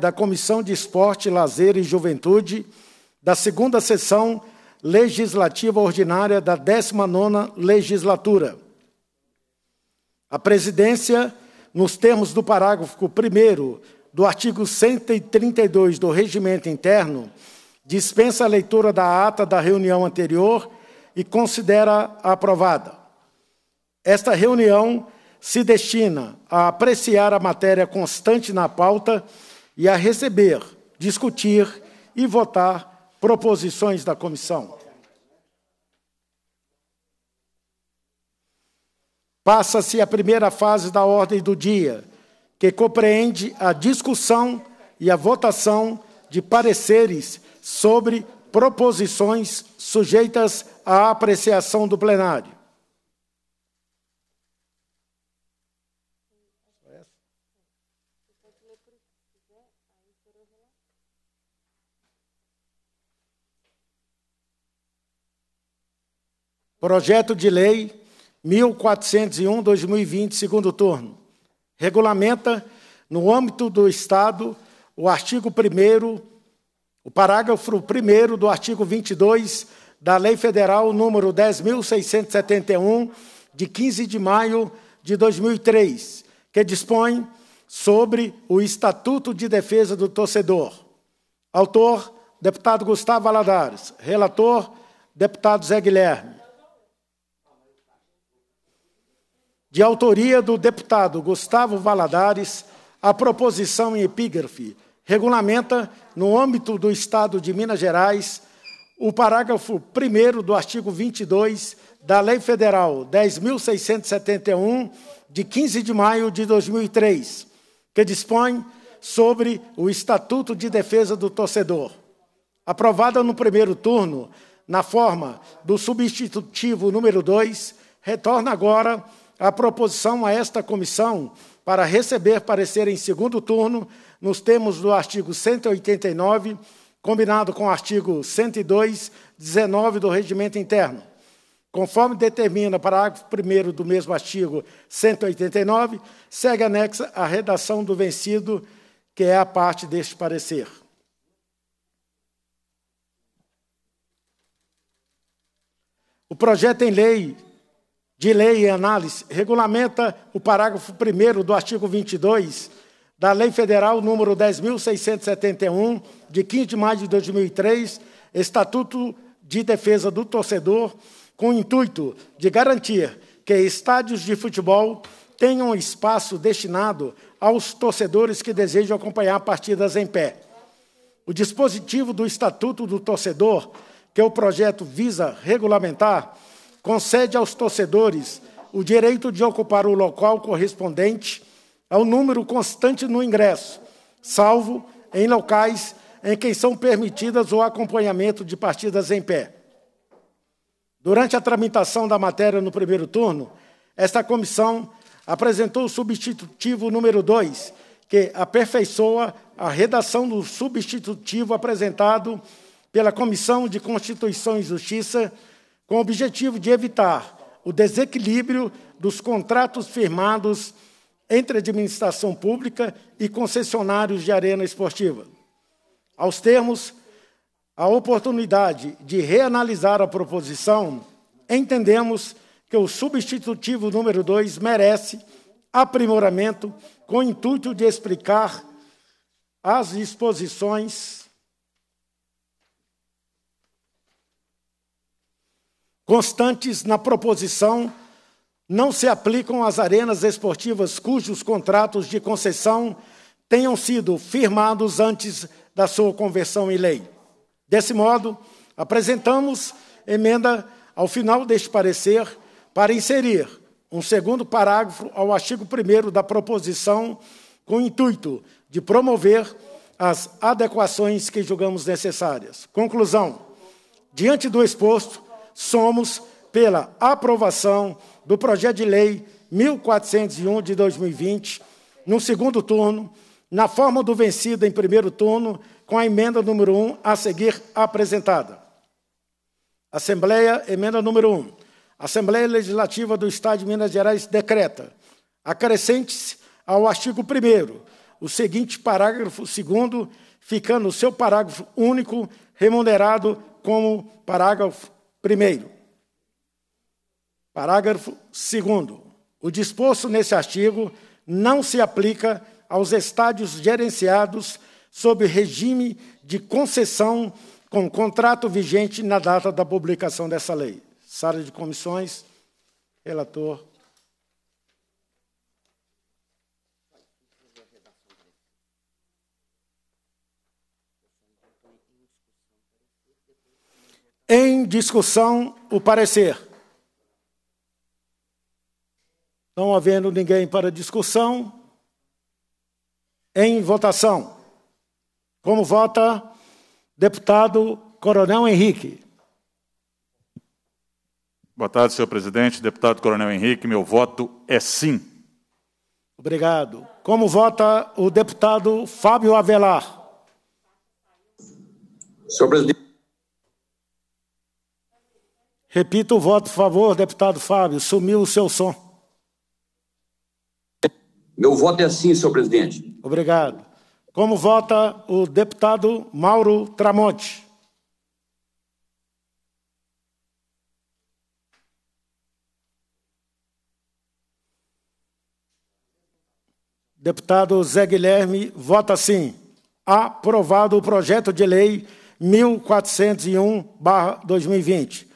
da Comissão de Esporte, Lazer e Juventude, da segunda sessão legislativa ordinária da 19ª legislatura. A presidência, nos termos do parágrafo 1 do artigo 132 do regimento interno, dispensa a leitura da ata da reunião anterior e considera aprovada. Esta reunião se destina a apreciar a matéria constante na pauta e a receber, discutir e votar proposições da comissão. Passa-se a primeira fase da ordem do dia, que compreende a discussão e a votação de pareceres sobre proposições sujeitas à apreciação do plenário. Projeto de Lei 1401-2020, segundo turno. Regulamenta, no âmbito do Estado, o artigo 1, o parágrafo 1 do artigo 22 da Lei Federal número 10.671, de 15 de maio de 2003, que dispõe sobre o Estatuto de Defesa do Torcedor. Autor, deputado Gustavo Aladares. Relator, deputado Zé Guilherme. de autoria do deputado Gustavo Valadares, a proposição em epígrafe regulamenta, no âmbito do Estado de Minas Gerais, o parágrafo 1 do artigo 22 da Lei Federal 10.671, de 15 de maio de 2003, que dispõe sobre o Estatuto de Defesa do Torcedor. Aprovada no primeiro turno, na forma do substitutivo número 2, retorna agora a proposição a esta comissão para receber parecer em segundo turno, nos termos do artigo 189, combinado com o artigo 102, 19 do Regimento Interno. Conforme determina o parágrafo 1 do mesmo artigo 189, segue anexa a redação do vencido, que é a parte deste parecer. O projeto em lei de lei e análise regulamenta o parágrafo 1 do artigo 22 da Lei Federal número 10.671, de 15 de maio de 2003, Estatuto de Defesa do Torcedor, com o intuito de garantir que estádios de futebol tenham espaço destinado aos torcedores que desejam acompanhar partidas em pé. O dispositivo do Estatuto do Torcedor, que o projeto visa regulamentar, concede aos torcedores o direito de ocupar o local correspondente ao número constante no ingresso, salvo em locais em que são permitidas o acompanhamento de partidas em pé. Durante a tramitação da matéria no primeiro turno, esta comissão apresentou o substitutivo número 2, que aperfeiçoa a redação do substitutivo apresentado pela Comissão de Constituição e Justiça com o objetivo de evitar o desequilíbrio dos contratos firmados entre a administração pública e concessionários de arena esportiva. Aos termos, a oportunidade de reanalisar a proposição, entendemos que o substitutivo número 2 merece aprimoramento com o intuito de explicar as disposições constantes na proposição não se aplicam às arenas esportivas cujos contratos de concessão tenham sido firmados antes da sua conversão em lei. Desse modo, apresentamos emenda ao final deste parecer para inserir um segundo parágrafo ao artigo 1 da proposição com o intuito de promover as adequações que julgamos necessárias. Conclusão. Diante do exposto, somos pela aprovação do projeto de lei 1401 de 2020, no segundo turno, na forma do vencido em primeiro turno, com a emenda número 1 a seguir apresentada. Assembleia, emenda número 1. Assembleia Legislativa do Estado de Minas Gerais decreta, acrescente-se ao artigo 1 o seguinte parágrafo 2 ficando o seu parágrafo único remunerado como parágrafo Primeiro, parágrafo segundo, o disposto nesse artigo não se aplica aos estádios gerenciados sob regime de concessão com contrato vigente na data da publicação dessa lei. Sala de comissões, relator Em discussão, o parecer. Não havendo ninguém para discussão, em votação. Como vota deputado Coronel Henrique? Boa tarde, senhor presidente. Deputado Coronel Henrique, meu voto é sim. Obrigado. Como vota o deputado Fábio Avelar? Senhor presidente. Repita o voto, por favor, deputado Fábio. Sumiu o seu som. Meu voto é sim, senhor presidente. Obrigado. Como vota o deputado Mauro Tramonte? Deputado Zé Guilherme, vota sim. Aprovado o projeto de lei 1401-2020.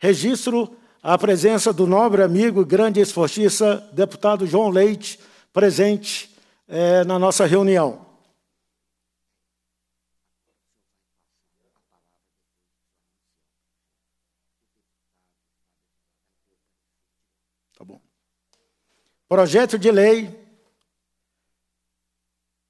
Registro a presença do nobre amigo, grande esportista, deputado João Leite, presente é, na nossa reunião. Tá bom. Projeto de lei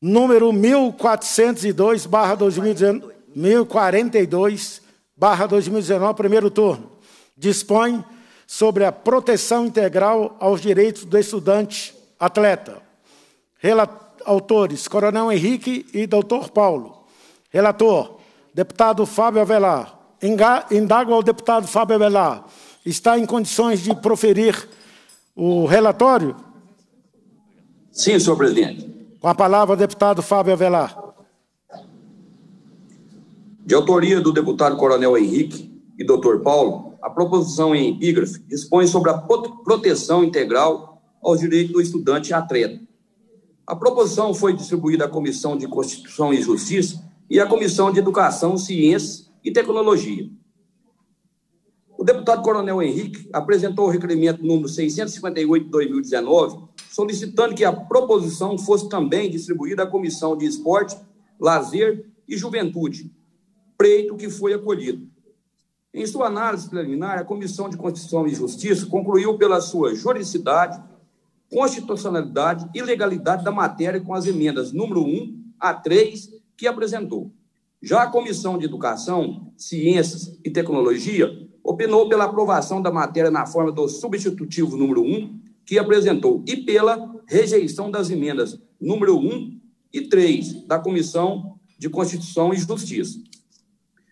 número 1402 barra 2019, 1042 barra 2019, primeiro turno dispõe sobre a proteção integral aos direitos do estudante atleta. autores: Coronel Henrique e Doutor Paulo. Relator: Deputado Fábio Avelar. Indago ao deputado Fábio Avelar: está em condições de proferir o relatório? Sim, senhor presidente. Com a palavra, deputado Fábio Avelar. De autoria do deputado Coronel Henrique e doutor Paulo, a proposição em epígrafe dispõe sobre a proteção integral aos direitos do estudante atleta. A proposição foi distribuída à Comissão de Constituição e Justiça e à Comissão de Educação, Ciência e Tecnologia. O deputado Coronel Henrique apresentou o requerimento número 658 de 2019, solicitando que a proposição fosse também distribuída à Comissão de Esporte, Lazer e Juventude, preito que foi acolhido. Em sua análise preliminar, a Comissão de Constituição e Justiça concluiu pela sua juridicidade, constitucionalidade e legalidade da matéria com as emendas número 1 a 3 que apresentou. Já a Comissão de Educação, Ciências e Tecnologia opinou pela aprovação da matéria na forma do substitutivo número 1 que apresentou e pela rejeição das emendas número 1 e 3 da Comissão de Constituição e Justiça.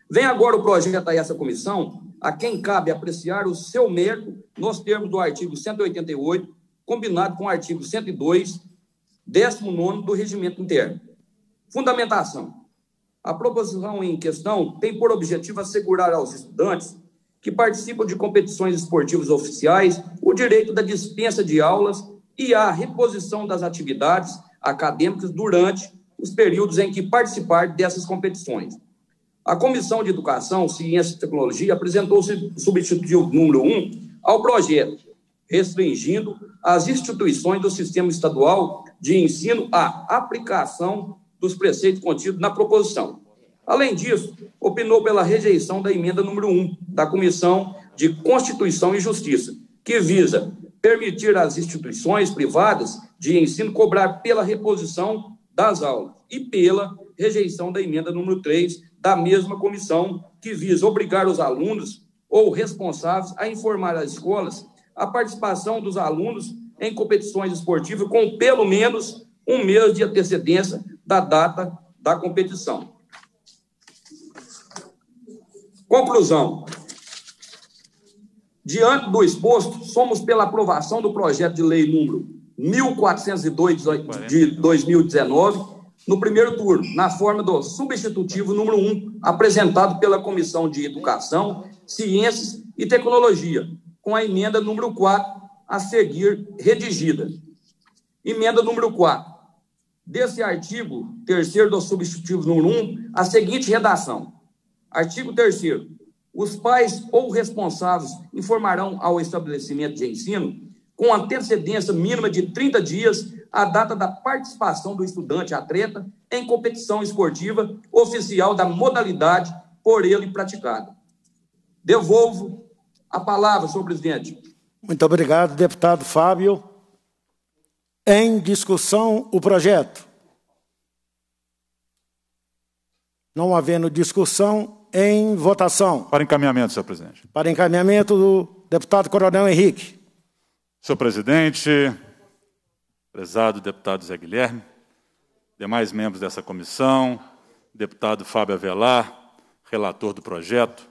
Vem agora o projeto a essa comissão, a quem cabe apreciar o seu mérito nos termos do artigo 188, combinado com o artigo 102, 19 do regimento interno. Fundamentação. A proposição em questão tem por objetivo assegurar aos estudantes que participam de competições esportivas oficiais o direito da dispensa de aulas e à reposição das atividades acadêmicas durante os períodos em que participar dessas competições. A Comissão de Educação, Ciência e Tecnologia apresentou o substitutivo número 1 ao projeto, restringindo as instituições do sistema estadual de ensino à aplicação dos preceitos contidos na proposição. Além disso, opinou pela rejeição da emenda número 1 da Comissão de Constituição e Justiça, que visa permitir às instituições privadas de ensino cobrar pela reposição das aulas e pela rejeição da emenda número 3 da mesma comissão, que visa obrigar os alunos ou responsáveis a informar as escolas a participação dos alunos em competições esportivas com pelo menos um mês de antecedência da data da competição. Conclusão. Diante do exposto, somos pela aprovação do projeto de lei número 1402 de 2019, no primeiro turno, na forma do substitutivo número 1, um, apresentado pela Comissão de Educação, Ciências e Tecnologia, com a emenda número 4 a seguir redigida. Emenda número 4. Desse artigo, terceiro do substitutivo número 1, um, a seguinte redação. Artigo 3 Os pais ou responsáveis informarão ao estabelecimento de ensino, com antecedência mínima de 30 dias, a data da participação do estudante atleta em competição esportiva oficial da modalidade por ele praticada. Devolvo a palavra, senhor presidente. Muito obrigado, deputado Fábio. Em discussão, o projeto. Não havendo discussão, em votação. Para encaminhamento, senhor presidente. Para encaminhamento do deputado Coronel Henrique. Senhor presidente, prezado deputado Zé Guilherme, demais membros dessa comissão, deputado Fábio Avelar, relator do projeto,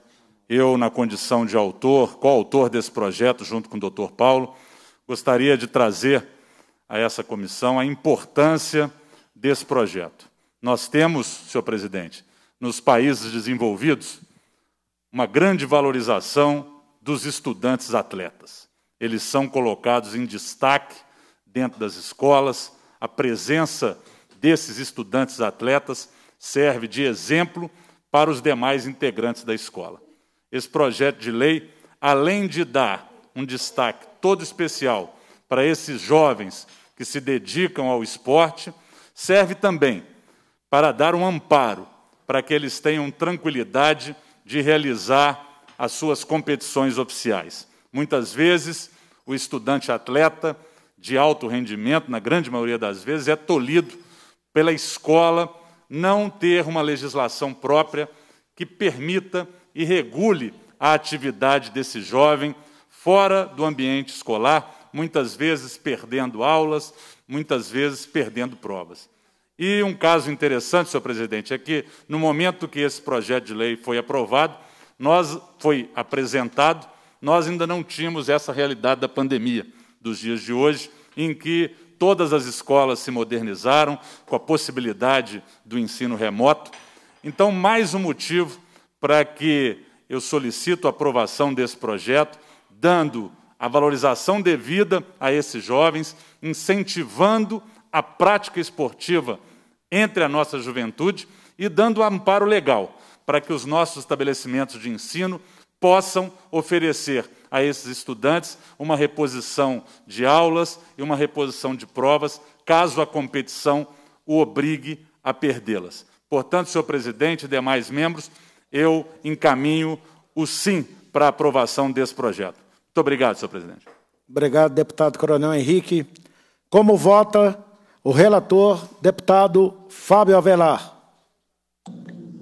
eu, na condição de autor, coautor desse projeto, junto com o doutor Paulo, gostaria de trazer a essa comissão a importância desse projeto. Nós temos, senhor presidente, nos países desenvolvidos, uma grande valorização dos estudantes atletas. Eles são colocados em destaque dentro das escolas, a presença desses estudantes atletas serve de exemplo para os demais integrantes da escola. Esse projeto de lei, além de dar um destaque todo especial para esses jovens que se dedicam ao esporte, serve também para dar um amparo para que eles tenham tranquilidade de realizar as suas competições oficiais. Muitas vezes, o estudante atleta de alto rendimento, na grande maioria das vezes, é tolhido pela escola não ter uma legislação própria que permita e regule a atividade desse jovem fora do ambiente escolar, muitas vezes perdendo aulas, muitas vezes perdendo provas. E um caso interessante, senhor presidente, é que no momento que esse projeto de lei foi aprovado, nós foi apresentado, nós ainda não tínhamos essa realidade da pandemia dos dias de hoje, em que todas as escolas se modernizaram, com a possibilidade do ensino remoto. Então, mais um motivo para que eu solicito a aprovação desse projeto, dando a valorização devida a esses jovens, incentivando a prática esportiva entre a nossa juventude e dando amparo legal para que os nossos estabelecimentos de ensino possam oferecer a esses estudantes uma reposição de aulas e uma reposição de provas, caso a competição o obrigue a perdê-las. Portanto, senhor presidente e demais membros, eu encaminho o sim para a aprovação desse projeto. Muito obrigado, senhor presidente. Obrigado, deputado Coronel Henrique. Como vota o relator, deputado Fábio Avelar?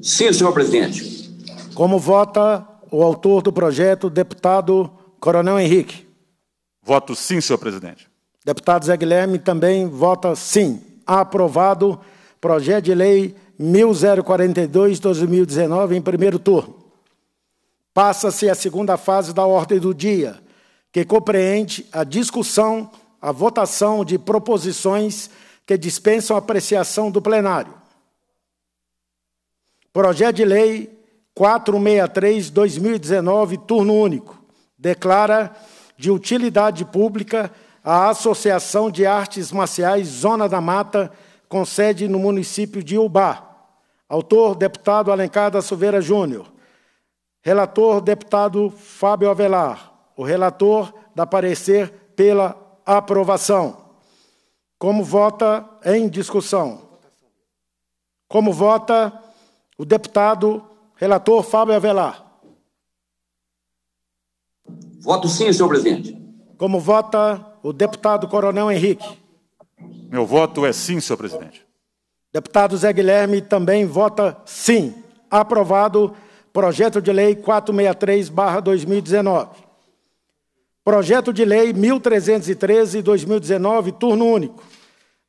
Sim, senhor presidente. Como vota o autor do projeto, deputado Coronel Henrique. Voto sim, senhor presidente. Deputado Zé Guilherme também vota sim. Aprovado projeto de lei 1042-2019 em primeiro turno. Passa-se a segunda fase da ordem do dia, que compreende a discussão, a votação de proposições que dispensam apreciação do plenário. Projeto de lei 463-2019, turno único, declara de utilidade pública a Associação de Artes Marciais Zona da Mata, com sede no município de Ubá. Autor, deputado Alencar da Silveira Júnior. Relator, deputado Fábio Avelar. O relator dá parecer pela aprovação. Como vota em discussão? Como vota o deputado Relator Fábio Avelar. Voto sim, senhor presidente. Como vota o deputado Coronel Henrique? Meu voto é sim, senhor presidente. Deputado Zé Guilherme também vota sim. Aprovado projeto de lei 463/2019. Projeto de lei 1313/2019, turno único.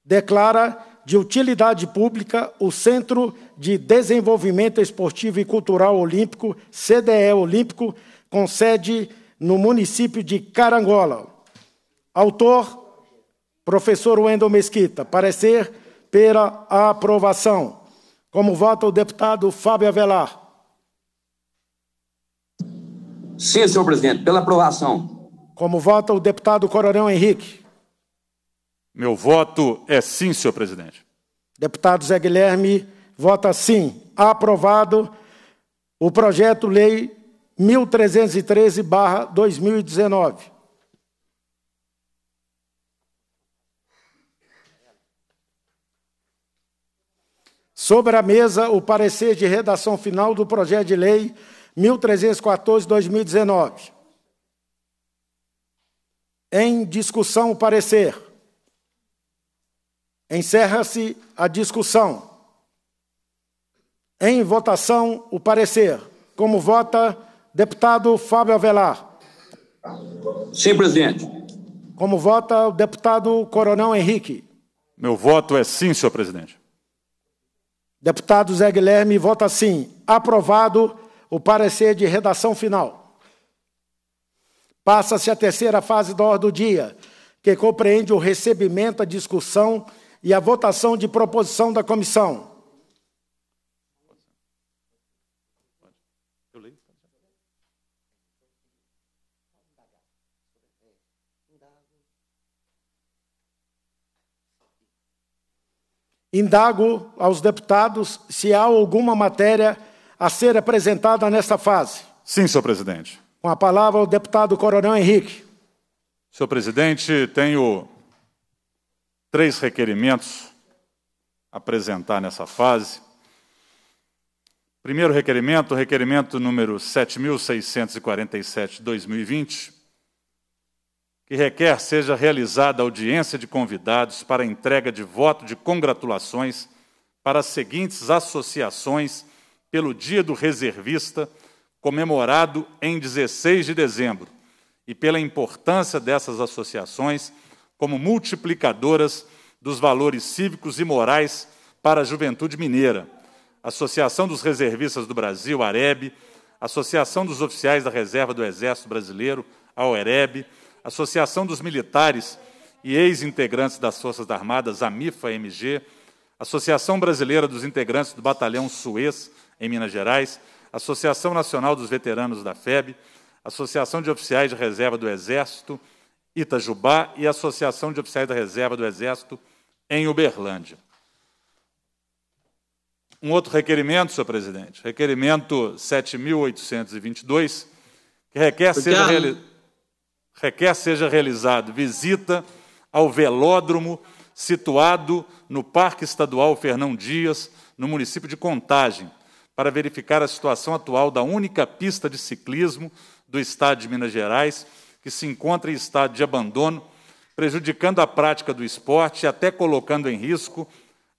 Declara de utilidade pública o Centro de Desenvolvimento Esportivo e Cultural Olímpico, CDE Olímpico, com sede no município de Carangola. Autor, professor Wendel Mesquita. Parecer pela aprovação. Como vota o deputado Fábio Avelar? Sim, senhor presidente, pela aprovação. Como vota o deputado Coronel Henrique? Meu voto é sim, senhor presidente. Deputado Zé Guilherme vota sim. Aprovado o projeto lei 1313/2019. Sobre a mesa, o parecer de redação final do projeto de lei 1314-2019. Em discussão, o parecer. Encerra-se a discussão. Em votação, o parecer. Como vota, deputado Fábio Avelar. Sim, presidente. Como vota o deputado Coronel Henrique? Meu voto é sim, senhor presidente. Deputado Zé Guilherme vota sim. Aprovado o parecer de redação final. Passa-se a terceira fase da ordem do dia, que compreende o recebimento, a discussão e e a votação de proposição da comissão. Indago aos deputados se há alguma matéria a ser apresentada nesta fase. Sim, senhor presidente. Com a palavra o deputado Coronel Henrique. Senhor presidente, tenho três requerimentos a apresentar nessa fase. Primeiro requerimento, requerimento número 7647/2020, que requer seja realizada audiência de convidados para entrega de voto de congratulações para as seguintes associações pelo Dia do Reservista, comemorado em 16 de dezembro, e pela importância dessas associações como multiplicadoras dos valores cívicos e morais para a juventude mineira. Associação dos Reservistas do Brasil, AREB, Associação dos Oficiais da Reserva do Exército Brasileiro, a OEREB, Associação dos Militares e Ex-Integrantes das Forças Armadas, a MIFA-MG, Associação Brasileira dos Integrantes do Batalhão Suez, em Minas Gerais, Associação Nacional dos Veteranos da FEB, Associação de Oficiais de Reserva do Exército, Itajubá e Associação de Oficiais da Reserva do Exército em Uberlândia. Um outro requerimento, senhor presidente, requerimento 7.822, que requer seja, reali requer seja realizado visita ao velódromo situado no Parque Estadual Fernão Dias, no município de Contagem, para verificar a situação atual da única pista de ciclismo do Estado de Minas Gerais, que se encontra em estado de abandono, prejudicando a prática do esporte e até colocando em risco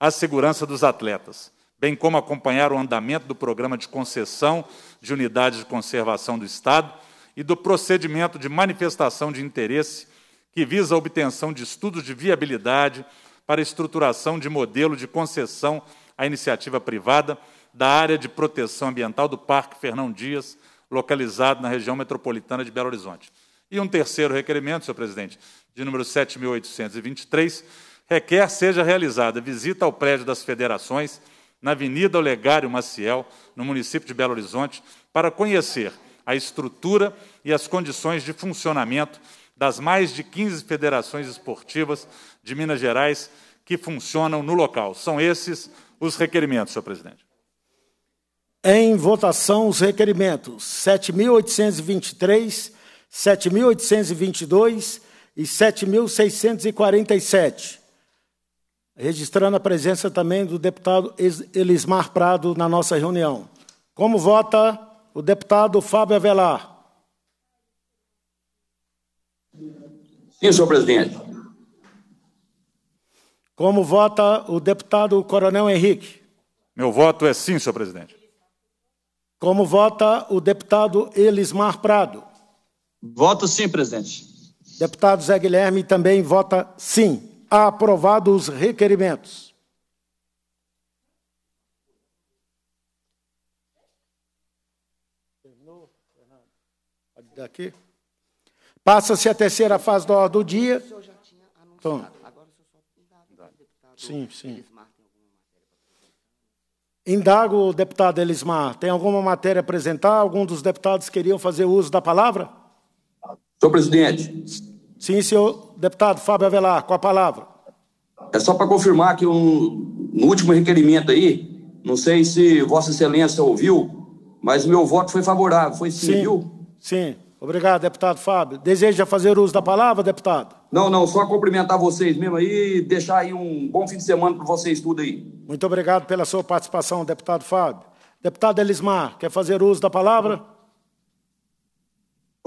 a segurança dos atletas, bem como acompanhar o andamento do programa de concessão de unidades de conservação do Estado e do procedimento de manifestação de interesse que visa a obtenção de estudos de viabilidade para estruturação de modelo de concessão à iniciativa privada da área de proteção ambiental do Parque Fernão Dias, localizado na região metropolitana de Belo Horizonte. E um terceiro requerimento, senhor presidente, de número 7.823, requer seja realizada visita ao prédio das federações, na Avenida Olegário Maciel, no município de Belo Horizonte, para conhecer a estrutura e as condições de funcionamento das mais de 15 federações esportivas de Minas Gerais que funcionam no local. São esses os requerimentos, senhor presidente. Em votação, os requerimentos 7.823 7.822 e 7.647. Registrando a presença também do deputado Elismar Prado na nossa reunião. Como vota o deputado Fábio Avelar? Sim, senhor presidente. Como vota o deputado Coronel Henrique? Meu voto é sim, senhor presidente. Como vota o deputado Elismar Prado? Voto sim, presidente. Deputado Zé Guilherme também vota sim. Aprovados os requerimentos. Passa-se a terceira fase da ordem do dia. Agora né, deputado sim, sim. Elismar Indago, deputado Elismar, tem alguma matéria a apresentar? Algum dos deputados queriam fazer uso da palavra? Senhor presidente. Sim, senhor deputado Fábio Avelar, com a palavra. É só para confirmar que um, no último requerimento aí, não sei se Vossa Excelência ouviu, mas o meu voto foi favorável, foi sim, sim viu? Sim. Obrigado, deputado Fábio. Deseja fazer uso da palavra, deputado? Não, não, só cumprimentar vocês mesmo aí e deixar aí um bom fim de semana para vocês tudo aí. Muito obrigado pela sua participação, deputado Fábio. Deputado Elismar, quer fazer uso da palavra?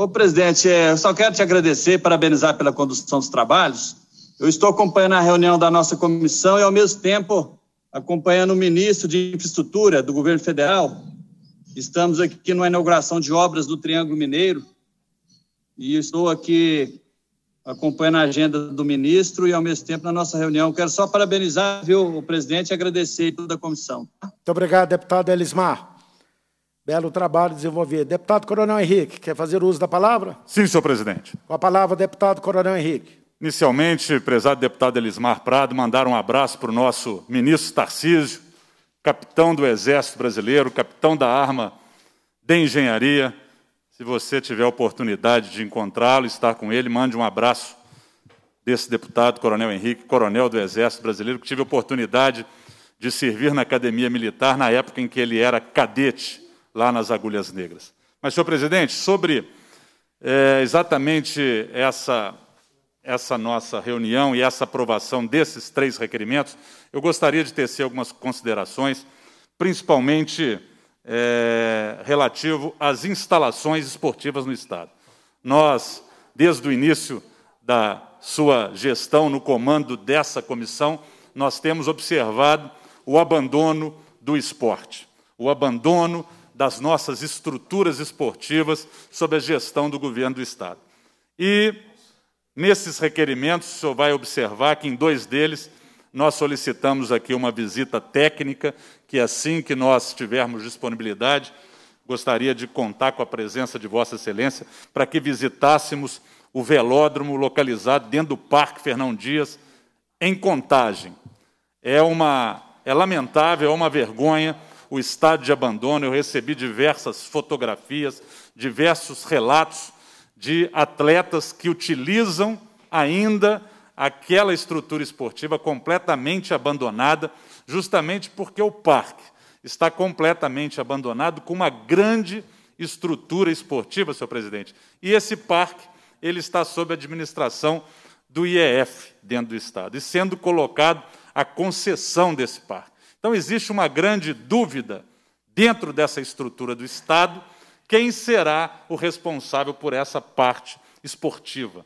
Ô, presidente, é, eu só quero te agradecer, parabenizar pela condução dos trabalhos. Eu estou acompanhando a reunião da nossa comissão e, ao mesmo tempo, acompanhando o ministro de Infraestrutura do governo federal. Estamos aqui numa inauguração de obras do Triângulo Mineiro e estou aqui acompanhando a agenda do ministro e, ao mesmo tempo, na nossa reunião. Quero só parabenizar, viu, o presidente, e agradecer toda a comissão. Tá? Muito obrigado, deputado Elismar. Belo trabalho desenvolvido. Deputado Coronel Henrique, quer fazer uso da palavra? Sim, senhor presidente. Com a palavra, deputado Coronel Henrique. Inicialmente, prezado deputado Elismar Prado, mandar um abraço para o nosso ministro Tarcísio, capitão do Exército Brasileiro, capitão da Arma de Engenharia. Se você tiver oportunidade de encontrá-lo, estar com ele, mande um abraço desse deputado, Coronel Henrique, coronel do Exército Brasileiro, que tive a oportunidade de servir na Academia Militar na época em que ele era cadete lá nas Agulhas Negras. Mas, senhor presidente, sobre é, exatamente essa, essa nossa reunião e essa aprovação desses três requerimentos, eu gostaria de tecer algumas considerações, principalmente é, relativo às instalações esportivas no Estado. Nós, desde o início da sua gestão no comando dessa comissão, nós temos observado o abandono do esporte, o abandono das nossas estruturas esportivas sob a gestão do governo do Estado. E nesses requerimentos, o senhor vai observar que em dois deles nós solicitamos aqui uma visita técnica, que assim que nós tivermos disponibilidade, gostaria de contar com a presença de Vossa Excelência para que visitássemos o velódromo localizado dentro do Parque Fernão Dias, em Contagem. É, uma, é lamentável, é uma vergonha o estado de abandono. Eu recebi diversas fotografias, diversos relatos de atletas que utilizam ainda aquela estrutura esportiva completamente abandonada, justamente porque o parque está completamente abandonado com uma grande estrutura esportiva, senhor presidente. E esse parque ele está sob administração do IEF dentro do estado e sendo colocado a concessão desse parque. Então, existe uma grande dúvida dentro dessa estrutura do Estado: quem será o responsável por essa parte esportiva?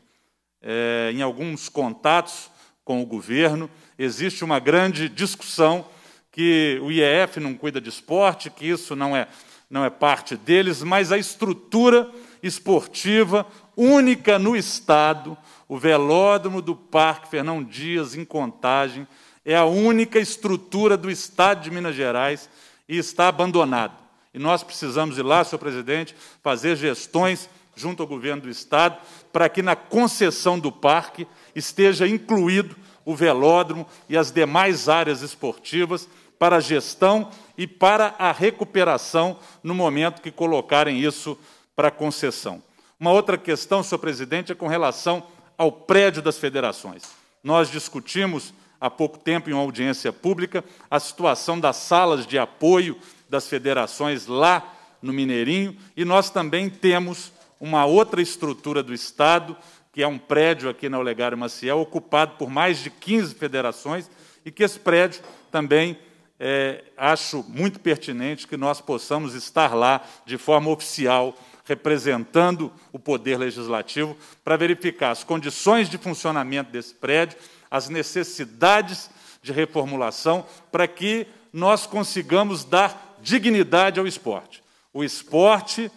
É, em alguns contatos com o governo, existe uma grande discussão que o IEF não cuida de esporte, que isso não é, não é parte deles, mas a estrutura esportiva única no Estado, o velódromo do Parque Fernão Dias, em Contagem, é a única estrutura do Estado de Minas Gerais e está abandonado. E nós precisamos ir lá, senhor presidente, fazer gestões junto ao governo do Estado para que na concessão do parque esteja incluído o velódromo e as demais áreas esportivas para a gestão e para a recuperação no momento que colocarem isso para concessão. Uma outra questão, senhor presidente, é com relação ao prédio das federações. Nós discutimos há pouco tempo, em uma audiência pública, a situação das salas de apoio das federações lá no Mineirinho, e nós também temos uma outra estrutura do Estado, que é um prédio aqui na Olegário Maciel, ocupado por mais de 15 federações, e que esse prédio também é, acho muito pertinente que nós possamos estar lá de forma oficial, representando o Poder Legislativo, para verificar as condições de funcionamento desse prédio as necessidades de reformulação para que nós consigamos dar dignidade ao esporte. O esporte,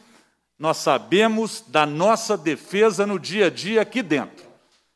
nós sabemos da nossa defesa no dia a dia aqui dentro.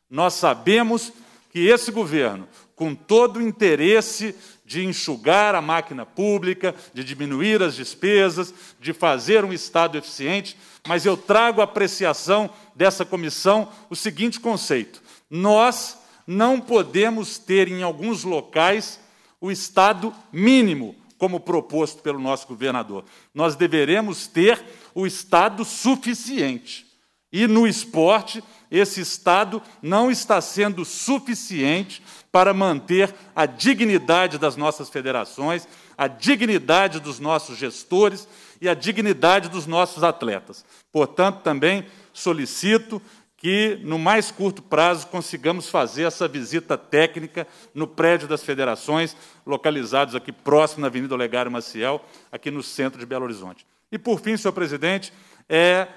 Nós sabemos que esse governo, com todo o interesse de enxugar a máquina pública, de diminuir as despesas, de fazer um Estado eficiente, mas eu trago à apreciação dessa comissão o seguinte conceito: nós não podemos ter em alguns locais o Estado mínimo, como proposto pelo nosso governador. Nós deveremos ter o Estado suficiente. E no esporte, esse Estado não está sendo suficiente para manter a dignidade das nossas federações, a dignidade dos nossos gestores e a dignidade dos nossos atletas. Portanto, também solicito que, no mais curto prazo, consigamos fazer essa visita técnica no prédio das federações, localizados aqui próximo na Avenida Olegário Maciel, aqui no centro de Belo Horizonte. E, por fim, senhor presidente, é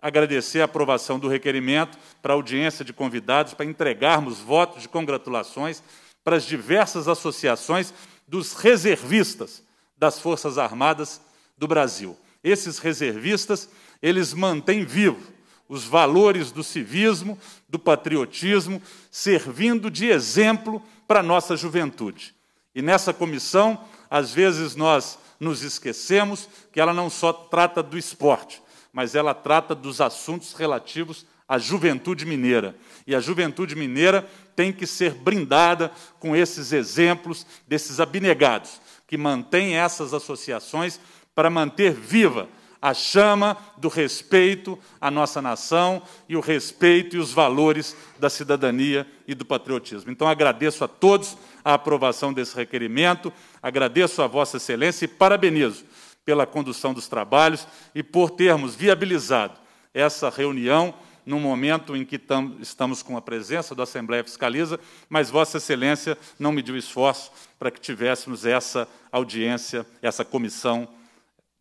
agradecer a aprovação do requerimento para audiência de convidados, para entregarmos votos de congratulações para as diversas associações dos reservistas das Forças Armadas do Brasil. Esses reservistas, eles mantêm vivo os valores do civismo, do patriotismo, servindo de exemplo para a nossa juventude. E nessa comissão, às vezes nós nos esquecemos que ela não só trata do esporte, mas ela trata dos assuntos relativos à juventude mineira. E a juventude mineira tem que ser brindada com esses exemplos desses abnegados que mantêm essas associações para manter viva a chama do respeito à nossa nação e o respeito e os valores da cidadania e do patriotismo. Então, agradeço a todos a aprovação desse requerimento, agradeço a Vossa Excelência e parabenizo pela condução dos trabalhos e por termos viabilizado essa reunião num momento em que estamos com a presença da Assembleia Fiscaliza, mas Vossa Excelência não mediu esforço para que tivéssemos essa audiência, essa comissão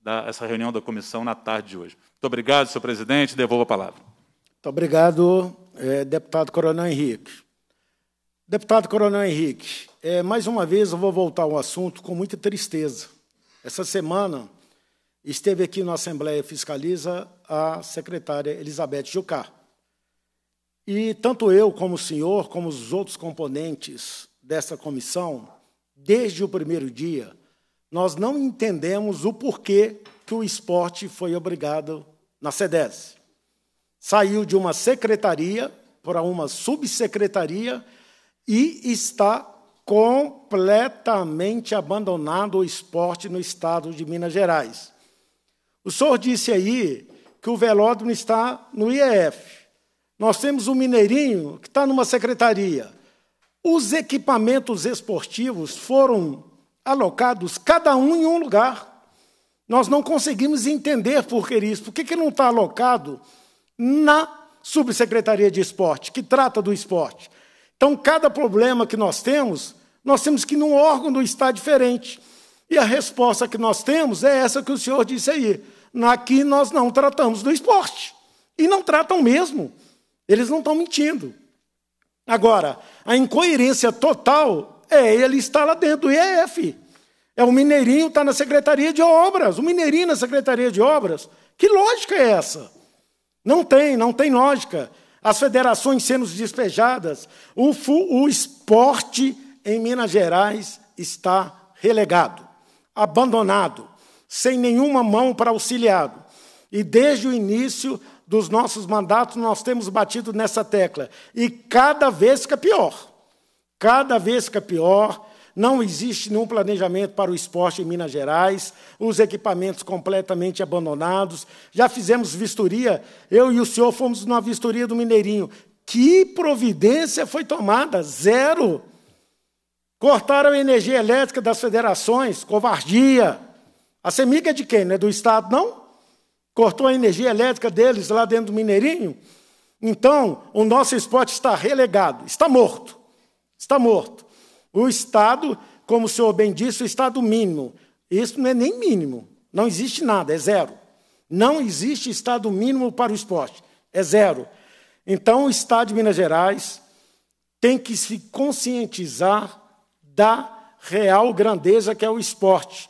da, essa reunião da comissão na tarde de hoje. Muito obrigado, senhor presidente. Devolvo a palavra. Muito obrigado, é, deputado Coronel Henrique. Deputado Coronel Henrique, é, mais uma vez eu vou voltar ao assunto com muita tristeza. Essa semana esteve aqui na Assembleia Fiscaliza a secretária Elizabeth Jucá. E tanto eu, como o senhor, como os outros componentes dessa comissão, desde o primeiro dia, nós não entendemos o porquê que o esporte foi obrigado na Cedes. Saiu de uma secretaria para uma subsecretaria e está completamente abandonado o esporte no estado de Minas Gerais. O senhor disse aí que o velódromo está no IEF. Nós temos o um Mineirinho, que está numa secretaria. Os equipamentos esportivos foram alocados cada um em um lugar. Nós não conseguimos entender por que isso. Por que, que não está alocado na subsecretaria de esporte, que trata do esporte? Então, cada problema que nós temos, nós temos que ir num órgão do Estado diferente. E a resposta que nós temos é essa que o senhor disse aí. Aqui nós não tratamos do esporte. E não tratam mesmo. Eles não estão mentindo. Agora, a incoerência total é ele está lá dentro do IEF. É o mineirinho está na Secretaria de Obras, o mineirinho na Secretaria de Obras. Que lógica é essa? Não tem, não tem lógica. As federações sendo despejadas, o, o esporte em Minas Gerais está relegado, abandonado, sem nenhuma mão para auxiliado. E desde o início dos nossos mandatos nós temos batido nessa tecla. E cada vez fica pior. Cada vez fica é pior, não existe nenhum planejamento para o esporte em Minas Gerais, os equipamentos completamente abandonados. Já fizemos vistoria, eu e o senhor fomos numa vistoria do Mineirinho. Que providência foi tomada? Zero. Cortaram a energia elétrica das federações, covardia. A Semiga é de quem? Não é do Estado, não? Cortou a energia elétrica deles lá dentro do Mineirinho? Então, o nosso esporte está relegado, está morto está morto. O Estado, como o senhor bem disse, o Estado mínimo. Isso não é nem mínimo. Não existe nada, é zero. Não existe Estado mínimo para o esporte. É zero. Então, o Estado de Minas Gerais tem que se conscientizar da real grandeza que é o esporte.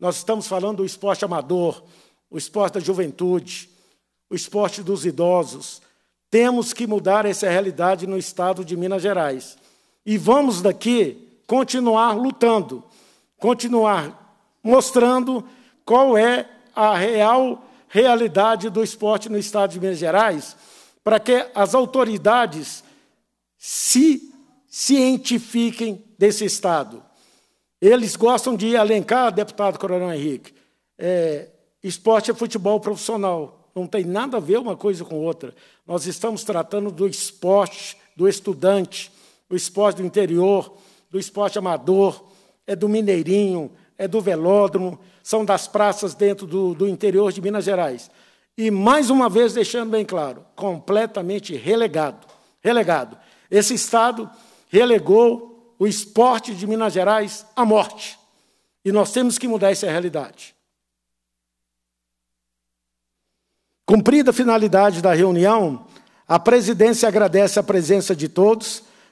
Nós estamos falando do esporte amador, o esporte da juventude, o esporte dos idosos. Temos que mudar essa realidade no estado de Minas Gerais. E vamos daqui continuar lutando, continuar mostrando qual é a real realidade do esporte no estado de Minas Gerais, para que as autoridades se cientifiquem desse estado. Eles gostam de alencar, deputado Coronel Henrique, é, esporte é futebol profissional. Não tem nada a ver uma coisa com outra. Nós estamos tratando do esporte, do estudante, do esporte do interior, do esporte amador, é do Mineirinho, é do Velódromo, são das praças dentro do, do interior de Minas Gerais. E, mais uma vez, deixando bem claro, completamente relegado. Relegado. Esse Estado relegou o esporte de Minas Gerais à morte. E nós temos que mudar essa realidade. Cumprida a finalidade da reunião, a presidência agradece a presença de todos